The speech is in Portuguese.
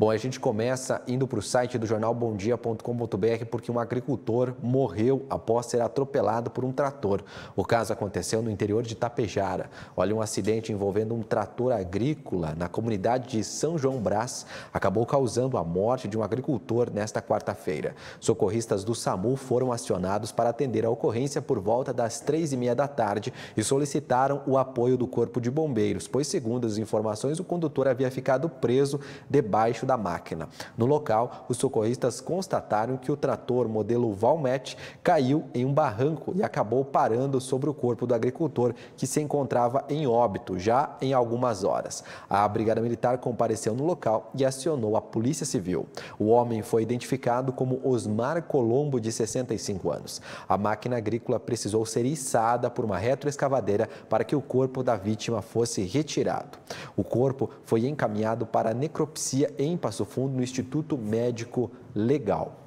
Bom, a gente começa indo para o site do jornal bomdia.com.br porque um agricultor morreu após ser atropelado por um trator. O caso aconteceu no interior de Tapejara. Olha, um acidente envolvendo um trator agrícola na comunidade de São João Brás acabou causando a morte de um agricultor nesta quarta-feira. Socorristas do SAMU foram acionados para atender a ocorrência por volta das três e meia da tarde e solicitaram o apoio do Corpo de Bombeiros, pois, segundo as informações, o condutor havia ficado preso debaixo da máquina. No local, os socorristas constataram que o trator modelo Valmet caiu em um barranco e acabou parando sobre o corpo do agricultor, que se encontrava em óbito já em algumas horas. A Brigada Militar compareceu no local e acionou a Polícia Civil. O homem foi identificado como Osmar Colombo, de 65 anos. A máquina agrícola precisou ser içada por uma retroescavadeira para que o corpo da vítima fosse retirado. O corpo foi encaminhado para necropsia em Passo Fundo, no Instituto Médico Legal.